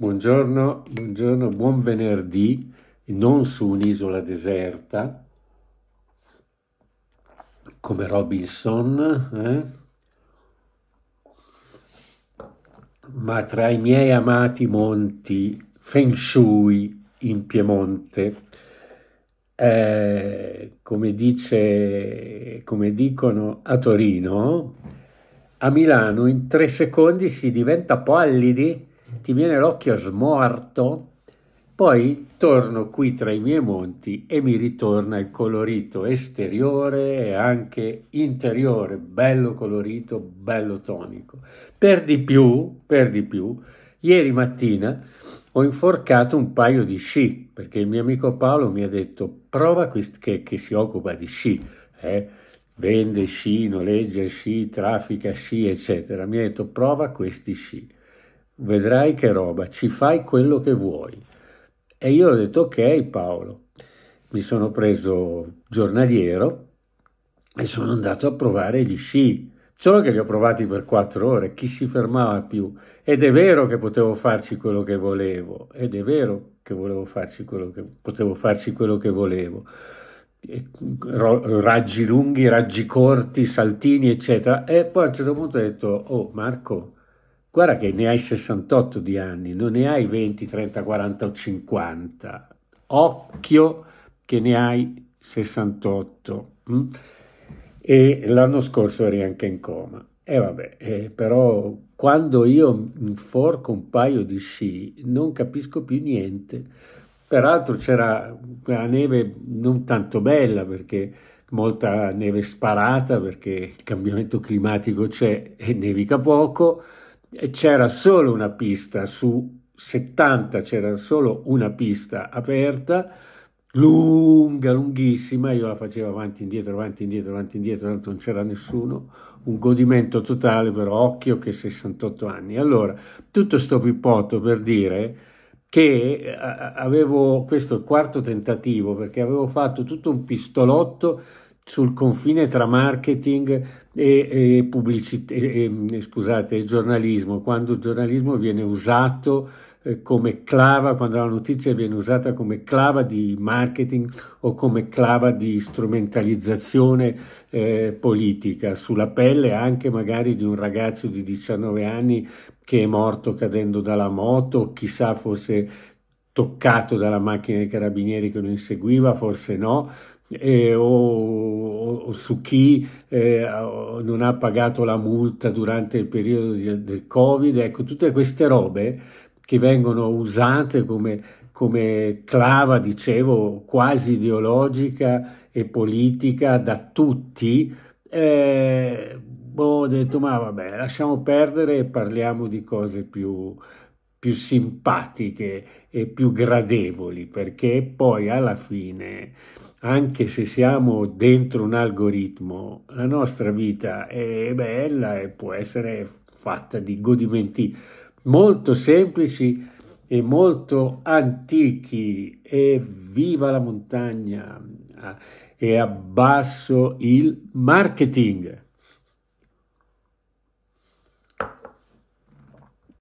Buongiorno, buongiorno, buon venerdì, non su un'isola deserta come Robinson, eh? ma tra i miei amati monti Feng Shui in Piemonte. Eh, come, dice, come dicono a Torino, a Milano in tre secondi si diventa pallidi ti viene l'occhio smorto, poi torno qui tra i miei monti e mi ritorna il colorito esteriore e anche interiore, bello colorito, bello tonico. Per di più, per di più, ieri mattina ho inforcato un paio di sci, perché il mio amico Paolo mi ha detto prova che, che si occupa di sci, eh? vende sci, noleggia sci, traffica sci, eccetera. Mi ha detto prova questi sci vedrai che roba, ci fai quello che vuoi. E io ho detto ok Paolo, mi sono preso giornaliero e sono andato a provare gli sci. Solo che li ho provati per quattro ore, chi si fermava più? Ed è vero che potevo farci quello che volevo, ed è vero che volevo farci quello che potevo farci quello che volevo. Raggi lunghi, raggi corti, saltini, eccetera. E poi a un certo punto ho detto: Oh Marco, Guarda che ne hai 68 di anni, non ne hai 20, 30, 40 o 50. Occhio che ne hai 68. Mm? E l'anno scorso eri anche in coma. E vabbè, eh, però quando io forco un paio di sci non capisco più niente. Peraltro c'era una neve non tanto bella perché molta neve sparata perché il cambiamento climatico c'è e nevica poco c'era solo una pista su 70 c'era solo una pista aperta lunga, lunghissima, io la facevo avanti, indietro, avanti, indietro, avanti, indietro, tanto non c'era nessuno, un godimento totale, però occhio che 68 anni. Allora, tutto sto pippotto per dire che eh, avevo questo quarto tentativo, perché avevo fatto tutto un pistolotto sul confine tra marketing e, e, pubblicità, e, scusate, giornalismo, quando il giornalismo viene usato eh, come clava, quando la notizia viene usata come clava di marketing o come clava di strumentalizzazione eh, politica, sulla pelle anche magari di un ragazzo di 19 anni che è morto cadendo dalla moto, chissà fosse toccato dalla macchina dei carabinieri che lo inseguiva, forse no, eh, o, o, su chi eh, non ha pagato la multa durante il periodo di, del Covid, ecco, tutte queste robe che vengono usate come, come clava, dicevo, quasi ideologica e politica da tutti, eh, boh, ho detto ma vabbè, lasciamo perdere e parliamo di cose più, più simpatiche e più gradevoli, perché poi alla fine anche se siamo dentro un algoritmo, la nostra vita è bella e può essere fatta di godimenti molto semplici e molto antichi. E viva la montagna! E abbasso il marketing!